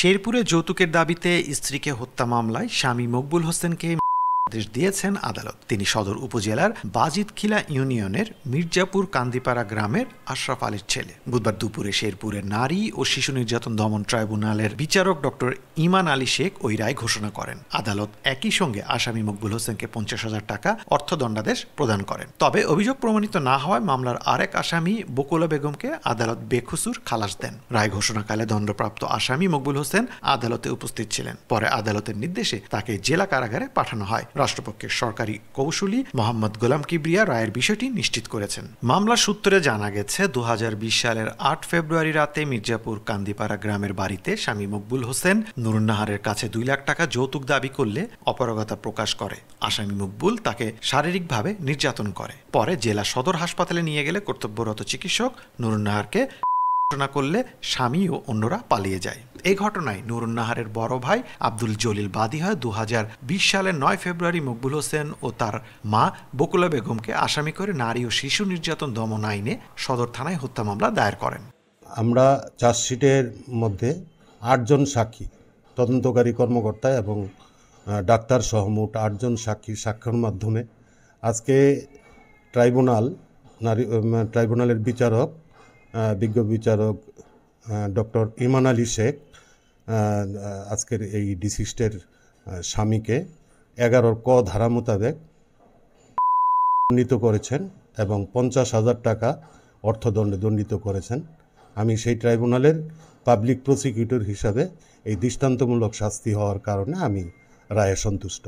শেরপুরে যৌতুকের দাবিতে স্ত্রীকে হত্যা মামলায় স্বামী মকবুল হোসেনকে আদেশ দিয়েছেন আদালত তিনি সদর উপজেলার বাজিতখিলা ইউনিয়নের মির্জাপুর কান্দিপাড়া গ্রামের আশরাফ আলীর ছেলে বুধবার দুপুরে শেরপুরের নারী ও শিশু নির্যাতন দমন ট্রাইব্যুনালের বিচারক ডক্টর ইমান আলী শেখ ওই রায় ঘোষণা করেন আদালত একই সঙ্গে আসামি মকবুল হোসেনকে পঞ্চাশ হাজার টাকা অর্থদণ্ডাদেশ প্রদান করেন তবে অভিযোগ প্রমাণিত না হওয়ায় মামলার আরেক আসামি বকুলা বেগমকে আদালত বেখসুর খালাস দেন রায় ঘোষণাকালে দণ্ডপ্রাপ্ত আসামি মকবুল হোসেন আদালতে উপস্থিত ছিলেন পরে আদালতের নির্দেশে তাকে জেলা কারাগারে পাঠানো হয় রাষ্ট্রপক্ষের সরকারি কৌশলী মোহাম্মদ গোলাম কিবরিয়া রায়ের বিষয়টি নিশ্চিত করেছেন মামলা সূত্রে জানা গেছে দু সালের আট ফেব্রুয়ারি রাতে মির্জাপুর কান্দিপাড়া গ্রামের বাড়িতে স্বামী মকবুল হোসেন নুরুন্নাহারের কাছে দুই লাখ টাকা যৌতুক দাবি করলে অপারগতা প্রকাশ করে আসামি মকবুল তাকে শারীরিকভাবে নির্যাতন করে পরে জেলা সদর হাসপাতালে নিয়ে গেলে কর্তব্যরত চিকিৎসক নুরুন্নাহারকে ঘটনা করলে স্বামী ও অন্যরা পালিয়ে যায় এ ঘটনায় নুরুন্নাহারের বড় ভাই আব্দুল জলিল বাদী হয় দু সালের নয় ফেব্রুয়ারি মকবুল হোসেন ও তার মা বকুলা বেগমকে আসামি করে নারী ও শিশু নির্যাতন দমন আইনে সদর থানায় হত্যা মামলা দায়ের করেন আমরা চার্জশিটের মধ্যে আটজন সাক্ষী তদন্তকারী কর্মকর্তা এবং ডাক্তার সহ মোট আটজন সাক্ষী সাক্ষর মাধ্যমে আজকে ট্রাইব্যুনাল নারী ট্রাইব্যুনালের বিচারক বিজ্ঞ বিচারক ডক্টর ইমান আলী শেখ আজকের এই ডিসিস্টের স্বামীকে এগারোর ক ধারা মোতাবেক দণ্ডিত করেছেন এবং পঞ্চাশ হাজার টাকা অর্থদণ্ডে দণ্ডিত করেছেন আমি সেই ট্রাইব্যুনালের পাবলিক প্রসিকিউটর হিসাবে এই দৃষ্টান্তমূলক শাস্তি হওয়ার কারণে আমি রায়ে সন্তুষ্ট